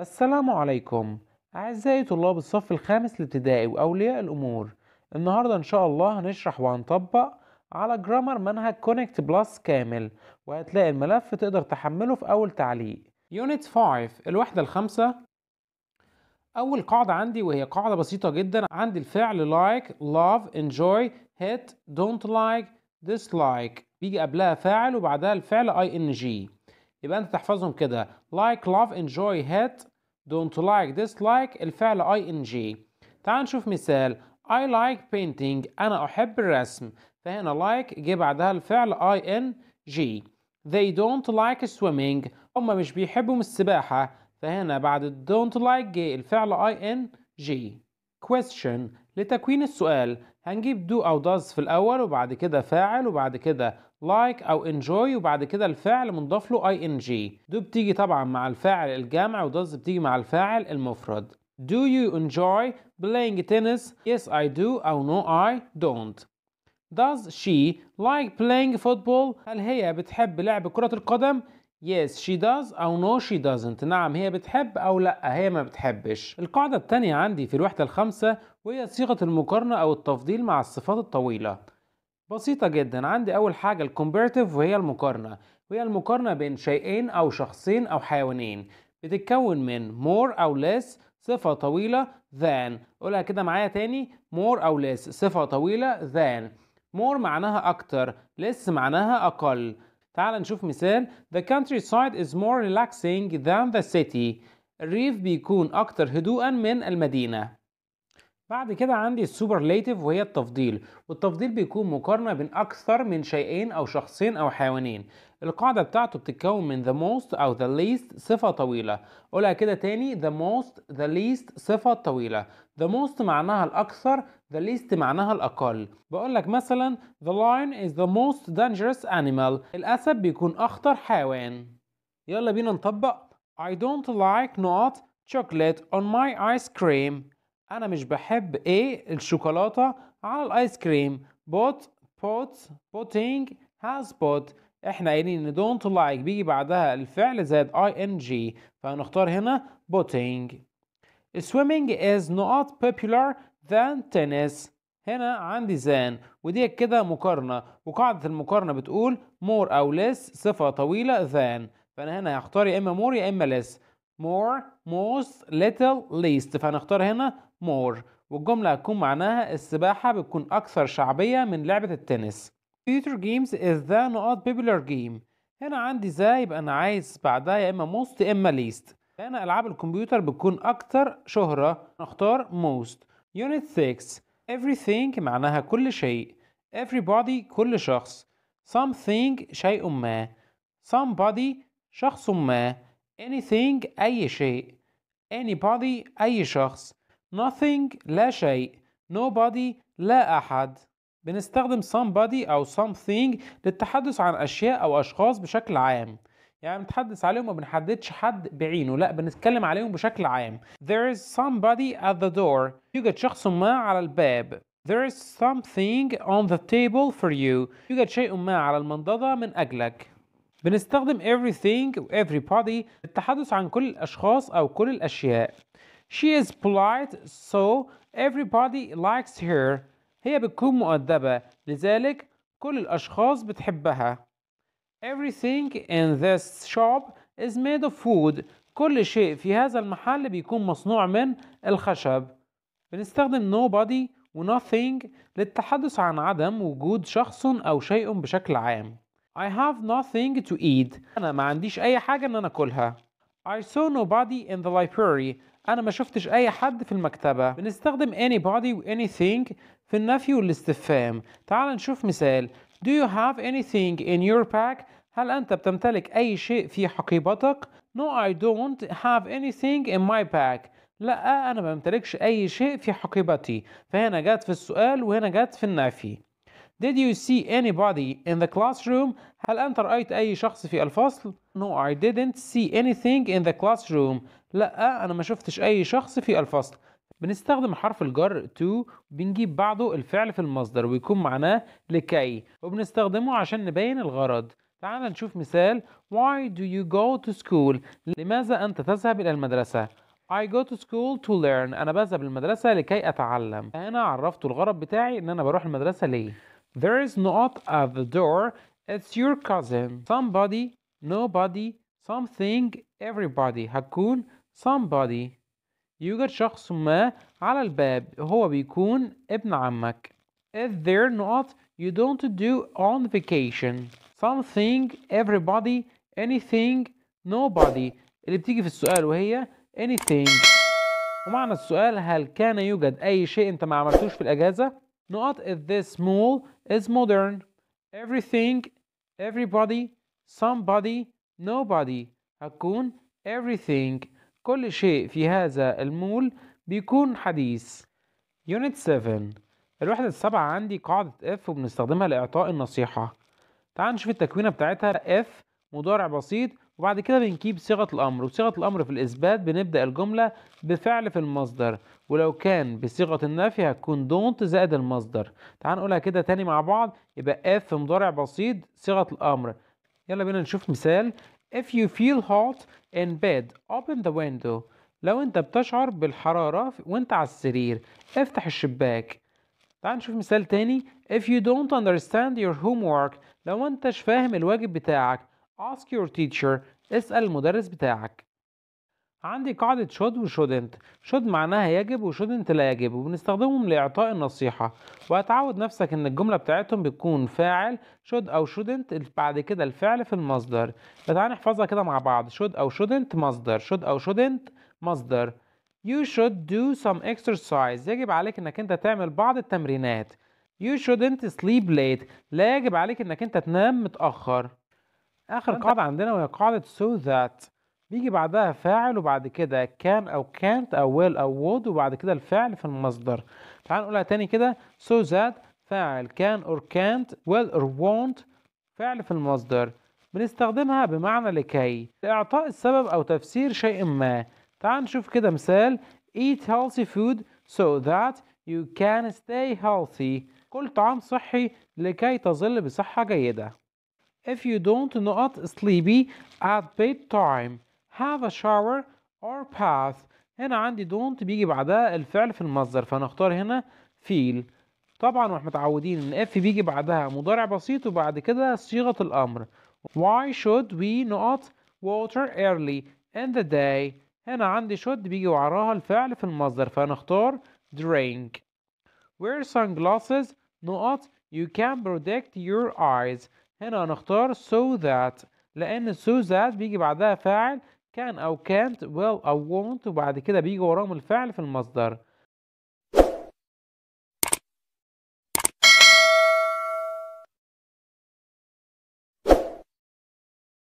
السلام عليكم أعزائي طلاب الصف الخامس الابتدائي وأولياء الأمور النهاردة إن شاء الله هنشرح وهنطبق على جرامر منهج كونكت بلس كامل وهتلاقي الملف تقدر تحمله في أول تعليق يونت 5 الوحدة الخامسة أول قاعدة عندي وهي قاعدة بسيطة جدا عندي الفعل like, love, enjoy, hate, don't like, dislike بيجي قبلها فاعل وبعدها الفعل ing يبقى انت تحفظهم كده like love enjoy hate don't like dislike الفعل ing تعال نشوف مثال I like painting أنا أحب الرسم فهنا like جه بعدها الفعل ing they don't like swimming هم مش بيحبوا السباحة فهنا بعد don't like جه الفعل ing question لتكوين السؤال هنجيب do أو does في الأول وبعد كده فاعل وبعد كده لايك like او انجوي وبعد كده الفعل منضاف له اي ان جي دو بتيجي طبعا مع الفاعل الجامع ودوز بتيجي مع الفاعل المفرد Do you enjoy playing tennis? Yes I do او no I don't Does she like playing football? هل هي بتحب لعب كرة القدم؟ Yes she does Or no she doesn't نعم هي بتحب أو لا هي ما بتحبش القاعدة الثانية عندي في الوحدة الخامسة وهي صيغة المقارنة أو التفضيل مع الصفات الطويلة بسيطة جدا عندي أول حاجة الكومبيرتيف وهي المقارنة وهي المقارنة بين شيئين أو شخصين أو حيوانين بتتكون من more أو less صفة طويلة than قولها كده معايا تاني more أو less صفة طويلة than more معناها أكتر less معناها أقل تعال نشوف مثال The countryside is more relaxing than the city الريف بيكون أكتر هدوءا من المدينة بعد كده عندي السوبرليتيف وهي التفضيل والتفضيل بيكون مقارنة بين أكثر من شيئين أو شخصين أو حيوانين القاعدة بتاعته بتتكون من the most أو the least صفة طويلة قولها كده تاني the most the least صفة طويلة the most معناها الأكثر the least معناها الأقل بقول لك مثلا the lion is the most dangerous animal الأسد بيكون أخطر حيوان يلا بينا نطبق I don't like not chocolate on my ice cream انا مش بحب ايه الشوكولاته على الايس كريم بوت بوت بوتينج هاز بوت احنا قايلين ان دونت لايك بيجي بعدها الفعل زائد اي ان جي فهنختار هنا بوتينج swimming is not popular than tennis هنا عندي زان ودي كده مقارنة وقاعدة المقارنة بتقول more أو less صفة طويلة than فأنا هنا هختار يا إما more يا إما less more most little least فهنختار هنا مور والجملة هتكون معناها السباحة بتكون أكثر شعبية من لعبة التنس future games is the نقط popular game هنا عندي ذا يبقى أنا عايز بعدها يا إما most يا إما least لأن ألعاب الكمبيوتر بتكون أكثر شهرة نختار most unit 6 everything معناها كل شيء everybody كل شخص something شيء ما somebody شخص ما anything أي شيء anybody أي شخص nothing لا شيء nobody لا أحد بنستخدم somebody أو something للتحدث عن أشياء أو أشخاص بشكل عام يعني بنتحدث عليهم ما بنحددش حد بعينه لا بنتكلم عليهم بشكل عام there is somebody at the door يوجد شخص ما على الباب there is something on the table for you يوجد شيء ما على المنضدة من أجلك بنستخدم everything و everybody للتحدث عن كل الأشخاص أو كل الأشياء She is polite so everybody likes her. هي بتكون مؤدبة لذلك كل الأشخاص بتحبها. Everything in this shop is made of wood. كل شيء في هذا المحل بيكون مصنوع من الخشب. بنستخدم nobody و nothing للتحدث عن عدم وجود شخص أو شيء بشكل عام. I have nothing to eat. أنا ما عنديش أي حاجة إن أنا أكلها. I saw nobody in the library أنا ما شفتش أي حد في المكتبة بنستخدم anybody و anything في النفي والاستفهام تعال نشوف مثال Do you have anything in your pack? هل أنت بتمتلك أي شيء في حقيبتك؟ No I don't have anything in my pack. لا أنا ما بمتلكش أي شيء في حقيبتي فهنا جت في السؤال وهنا جت في النفي Did you see anybody in the classroom؟ هل أنت رأيت أي شخص في الفصل؟ No I didn't see anything in the classroom لا أنا ما شفتش أي شخص في الفصل بنستخدم حرف الجر to بنجيب بعده الفعل في المصدر ويكون معناه لكي وبنستخدمه عشان نبين الغرض تعال نشوف مثال Why do you go to school؟ لماذا أنت تذهب إلى المدرسة؟ I go to school to learn أنا بذهب للمدرسة لكي أتعلم أنا عرفت الغرض بتاعي إن أنا بروح المدرسة ليه There is not at the door. It's your cousin. Somebody, nobody, something, everybody. هتكون somebody. يوجد شخص ما على الباب هو بيكون ابن عمك. Is there not you don't do on vacation. Something, everybody, anything, nobody. اللي بتيجي في السؤال وهي anything. ومعنى السؤال هل كان يوجد أي شيء أنت ما عملتوش في الأجازة؟ Not if this small is modern. Everything, everybody, somebody, nobody. هتكون everything. كل شيء في هذا المول بيكون حديث. Unit 7 الوحدة السابعة عندي قاعدة F وبنستخدمها لإعطاء النصيحة. تعال نشوف التكوينة بتاعتها F مضارع بسيط وبعد كده بنجيب صيغة الأمر وصيغة الأمر في الإثبات بنبدأ الجملة بفعل في المصدر ولو كان بصيغة النفي هتكون دونت زائد المصدر تعال نقولها كده تاني مع بعض يبقى اف في مضارع بسيط صيغة الأمر يلا بينا نشوف مثال if you feel hot in bed open the window لو انت بتشعر بالحرارة وانت على السرير افتح الشباك تعال نشوف مثال تاني if you don't understand your homework لو انتش فاهم الواجب بتاعك ask your teacher اسأل المدرس بتاعك عندي قاعدة should و shouldn't should معناها يجب و shouldn't لا يجب وبنستخدمهم لإعطاء النصيحة وهتعود نفسك إن الجملة بتاعتهم بتكون فاعل should أو shouldn't بعد كده الفعل في المصدر فتعالى نحفظها كده مع بعض should أو shouldn't مصدر should أو shouldn't مصدر You should do some exercise يجب عليك إنك أنت تعمل بعض التمرينات You shouldn't sleep late لا يجب عليك إنك أنت تنام متأخر اخر قاعده عندنا وهي قاعده سو so ذات بيجي بعدها فاعل وبعد كده كان او كانت او ويل او وود وبعد كده الفعل في المصدر تعال نقولها تاني كده سو so ذات فاعل كان اور كانت ويل اور وونت فعل في المصدر بنستخدمها بمعنى لكي لإعطاء السبب أو تفسير شيء ما تعال نشوف كده مثال eat healthy food so that you can stay healthy كل طعام صحي لكي تظل بصحة جيدة If you don't not sleepy at bedtime have a shower or bath هنا عندي don't بيجي بعدها الفعل في المصدر فنختار هنا feel طبعا واحنا متعودين ان f بيجي بعدها مضارع بسيط وبعد كده صيغة الأمر Why should we not water early in the day هنا عندي should بيجي وراها الفعل في المصدر فنختار drink Wear sunglasses not you can protect your eyes هنا هنختار so that لأن so that بيجي بعدها فاعل كان أو كانت will أو won't وبعد كده بيجي وراهم الفعل في المصدر